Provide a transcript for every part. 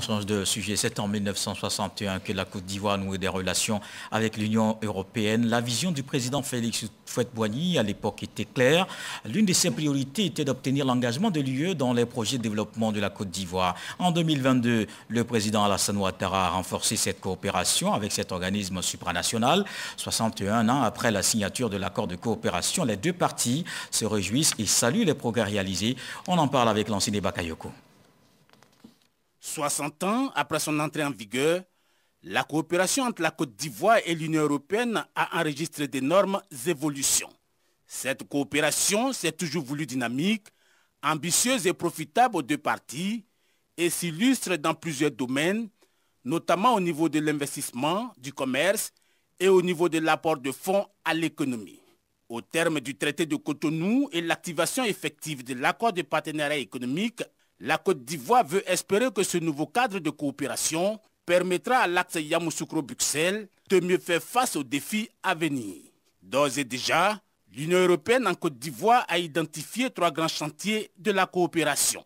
change de sujet. C'est en 1961 que la Côte d'Ivoire noue des relations avec l'Union européenne. La vision du président Félix fouette boigny à l'époque était claire. L'une de ses priorités était d'obtenir l'engagement de l'UE dans les projets de développement de la Côte d'Ivoire. En 2022, le président Alassane Ouattara a renforcé cette coopération avec cet organisme supranational. 61 ans après la signature de l'accord de coopération, les deux parties se réjouissent et saluent les progrès réalisés. On en parle avec l'ancienne Bakayoko. 60 ans après son entrée en vigueur, la coopération entre la Côte d'Ivoire et l'Union européenne a enregistré d'énormes évolutions. Cette coopération s'est toujours voulue dynamique, ambitieuse et profitable aux deux parties et s'illustre dans plusieurs domaines, notamment au niveau de l'investissement, du commerce et au niveau de l'apport de fonds à l'économie. Au terme du traité de Cotonou et l'activation effective de l'accord de partenariat économique la Côte d'Ivoire veut espérer que ce nouveau cadre de coopération permettra à l'axe Yamoussoukro-Bruxelles de mieux faire face aux défis à venir. D'ores et déjà, l'Union européenne en Côte d'Ivoire a identifié trois grands chantiers de la coopération.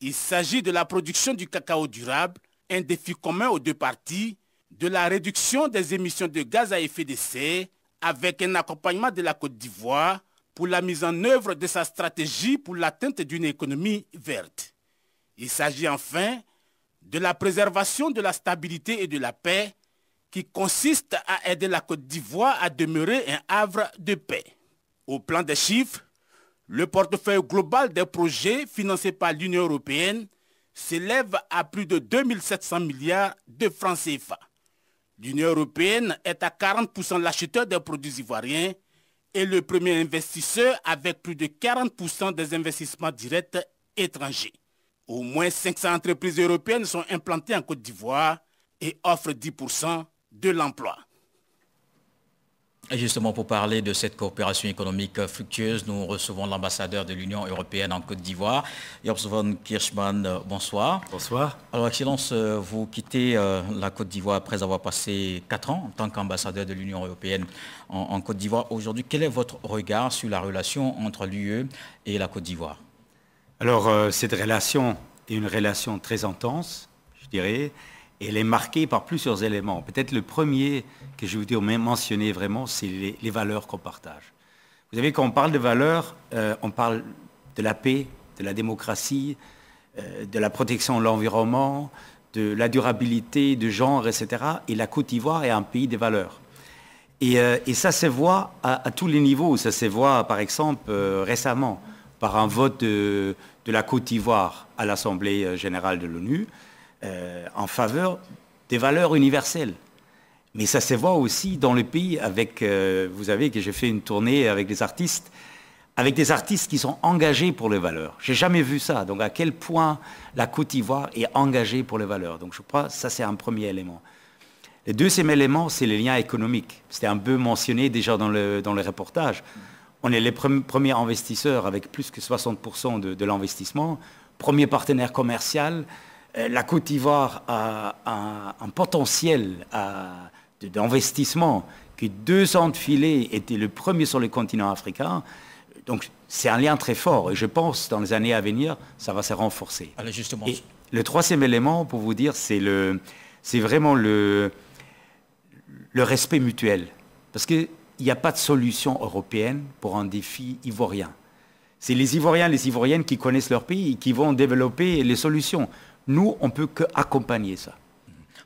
Il s'agit de la production du cacao durable, un défi commun aux deux parties, de la réduction des émissions de gaz à effet de serre avec un accompagnement de la Côte d'Ivoire pour la mise en œuvre de sa stratégie pour l'atteinte d'une économie verte. Il s'agit enfin de la préservation de la stabilité et de la paix qui consiste à aider la Côte d'Ivoire à demeurer un havre de paix. Au plan des chiffres, le portefeuille global des projets financés par l'Union européenne s'élève à plus de 2700 milliards de francs CFA. L'Union européenne est à 40% l'acheteur des produits ivoiriens et le premier investisseur avec plus de 40% des investissements directs étrangers. Au moins 500 entreprises européennes sont implantées en Côte d'Ivoire et offrent 10% de l'emploi. justement, pour parler de cette coopération économique fructueuse, nous recevons l'ambassadeur de l'Union européenne en Côte d'Ivoire, Jobs von Kirschmann. Bonsoir. Bonsoir. Alors, Excellence, vous quittez euh, la Côte d'Ivoire après avoir passé 4 ans en tant qu'ambassadeur de l'Union européenne en Côte d'Ivoire. Aujourd'hui, quel est votre regard sur la relation entre l'UE et la Côte d'Ivoire alors, euh, cette relation est une relation très intense, je dirais, et elle est marquée par plusieurs éléments. Peut-être le premier que je voudrais mentionner vraiment, c'est les, valeurs qu'on partage. Vous savez, quand on parle de valeurs, euh, on parle de la paix, de la démocratie, euh, de la protection de l'environnement, de la durabilité, du genre, etc. Et la Côte d'Ivoire est un pays des valeurs. Et, ça se voit à, à, tous les niveaux. Ça se voit, par exemple, récemment par un vote de, la Côte d'Ivoire à l'Assemblée euh, générale de l'ONU euh, en faveur des valeurs universelles. Mais ça se voit aussi dans le pays avec, euh, vous savez que j'ai fait une tournée avec des artistes, avec des artistes qui sont engagés pour les valeurs. J'ai jamais vu ça. Donc à quel point la Côte d'Ivoire est engagée pour les valeurs. Donc je crois que ça c'est un premier élément. Le deuxième élément, c'est les liens économiques. C'était un peu mentionné déjà dans le reportage on est les premiers investisseurs avec plus que 60% de, l'investissement, premier partenaire commercial. Euh, la Côte d'Ivoire a, un potentiel euh, d'investissement qui, deux ans de filet, était le premier sur le continent africain. Donc, c'est un lien très fort. Et je pense, dans les années à venir, ça va se renforcer. le troisième élément, pour vous dire, c'est vraiment le, le respect mutuel. Parce que il n'y a pas de solution européenne pour un défi ivoirien. C'est les Ivoiriens, les Ivoiriennes qui connaissent leur pays et qui vont développer les solutions. Nous, on ne peut qu'accompagner ça.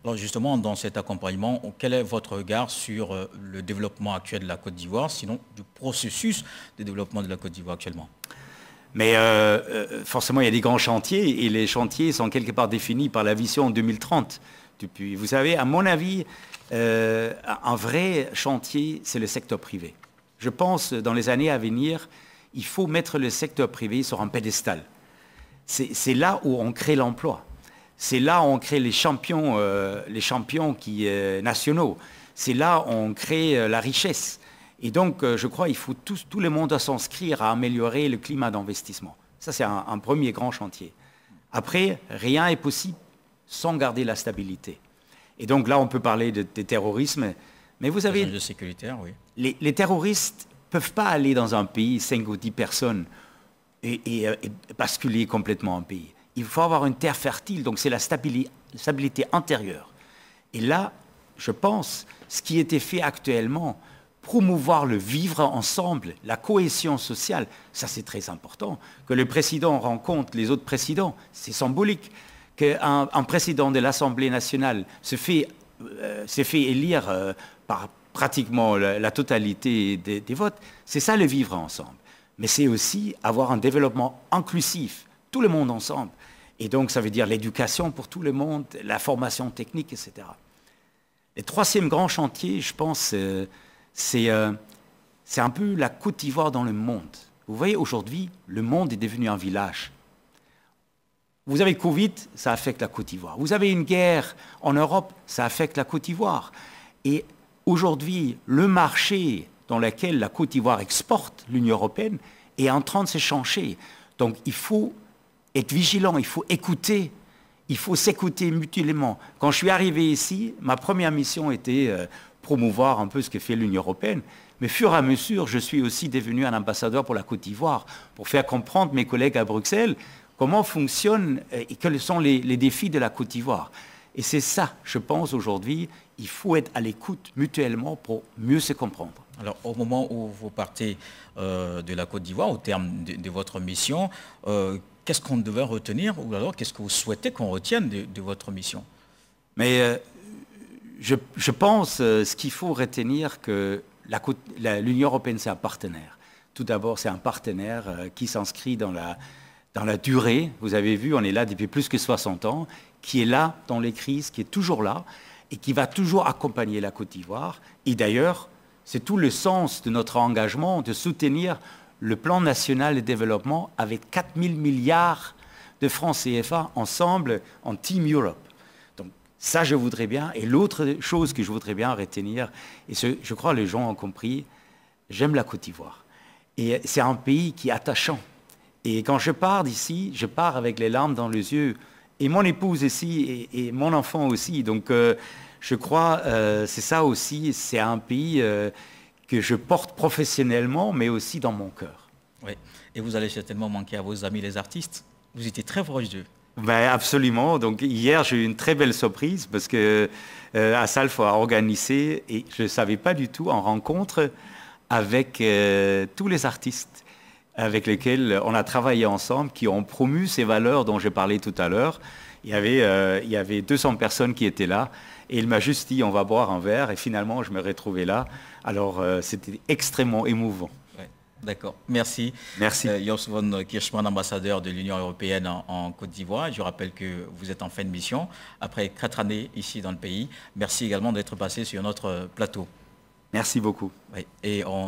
Alors justement, dans cet accompagnement, quel est votre regard sur euh, le développement actuel de la Côte d'Ivoire, sinon du processus de développement de la Côte d'Ivoire actuellement mais euh, euh, forcément, il y a des grands chantiers et les chantiers sont quelque part définis par la vision 2030. Vous savez, à mon avis, euh, un vrai chantier, c'est le secteur privé. Je pense, dans les années à venir, il faut mettre le secteur privé sur un pédestal. C'est là où on crée l'emploi. C'est là où on crée les champions, euh, les champions qui, euh, nationaux. C'est là où on crée la richesse. Et donc, je crois qu'il faut tout, tout, le monde s'inscrire à améliorer le climat d'investissement. Ça, c'est un premier grand chantier. Après, rien n'est possible sans garder la stabilité. Et donc là, on peut parler des terrorismes, mais vous avez Les, terroristes ne peuvent pas aller dans un pays, 5 ou 10 personnes, euh, et, basculer complètement un pays. Il faut avoir une terre fertile, donc c'est la stabilité, stabilité intérieure. Et là, je pense, ce qui était fait actuellement, promouvoir le vivre ensemble, la cohésion sociale, ça c'est très important. Que le président rencontre les autres présidents, c'est symbolique qu'un président de l'Assemblée nationale se fait, euh, élire euh, par pratiquement la, totalité des, votes, c'est ça le vivre ensemble. Mais c'est aussi avoir un développement inclusif, tout le monde ensemble. Et donc ça veut dire l'éducation pour tout le monde, la formation technique, etc. Le troisième grand chantier, je pense, euh, c'est un peu la Côte d'Ivoire dans le monde. Vous voyez, aujourd'hui, le monde est devenu un village. Vous avez Covid, ça affecte la Côte d'Ivoire. Vous avez une guerre en Europe, ça affecte la Côte d'Ivoire. Et aujourd'hui, le marché dans lequel la Côte d'Ivoire exporte l'Union européenne est en train de s'échanger. Donc il faut être vigilant, il faut écouter, il faut s'écouter mutuellement. Quand je suis arrivé ici, ma première mission était euh, promouvoir un peu ce que fait l'Union européenne. Mais fur et à mesure, je suis aussi devenu un ambassadeur pour la Côte d'Ivoire, pour faire comprendre mes collègues à Bruxelles comment fonctionne euh, et quels sont les, défis de la Côte d'Ivoire. Et c'est ça, je pense, aujourd'hui, il faut être à l'écoute mutuellement pour mieux se comprendre. Alors, au moment où vous partez euh, de la Côte d'Ivoire, au terme de, votre mission, euh, qu'est-ce qu'on devait retenir ou alors qu'est-ce que vous souhaitez qu'on retienne de, votre mission Mais je, je, pense ce qu'il faut retenir que l'Union européenne, c'est un partenaire. Tout d'abord, c'est un partenaire qui s'inscrit dans la dans la durée, vous avez vu, on est là depuis plus que 60 ans, qui est là dans les crises, qui est toujours là, et qui va toujours accompagner la Côte d'Ivoire. Et d'ailleurs, c'est tout le sens de notre engagement de soutenir le plan national de développement avec 4 000 milliards de francs CFA ensemble en Team Europe. Donc ça, je voudrais bien. Et l'autre chose que je voudrais bien retenir, et je crois que les gens ont compris, j'aime la Côte d'Ivoire. Et c'est un pays qui est attachant. Et quand je pars d'ici, je pars avec les larmes dans les yeux. Et mon épouse ici, et, mon enfant aussi. Donc euh, je crois, euh, c'est ça aussi, c'est un pays euh, que je porte professionnellement, mais aussi dans mon cœur. Oui, et vous allez certainement manquer à vos amis les artistes. Vous étiez très proche d'eux. Ben, absolument. Donc hier, j'ai eu une très belle surprise parce que euh, a organisé, et je ne savais pas du tout, en rencontre avec tous les artistes avec lesquels on a travaillé ensemble, qui ont promu ces valeurs dont j'ai parlé tout à l'heure. Il y, avait, 200 euh, personnes qui étaient là et il m'a juste dit on va boire un verre et finalement je me retrouvais là. Alors euh, c'était extrêmement émouvant. D'accord, merci. Merci. Euh, Jos von Kirchmann, ambassadeur de l'Union européenne en, Côte d'Ivoire. Je rappelle que vous êtes en fin de mission après quatre années ici dans le pays. Merci également d'être passé sur notre euh, plateau. Merci beaucoup. et on...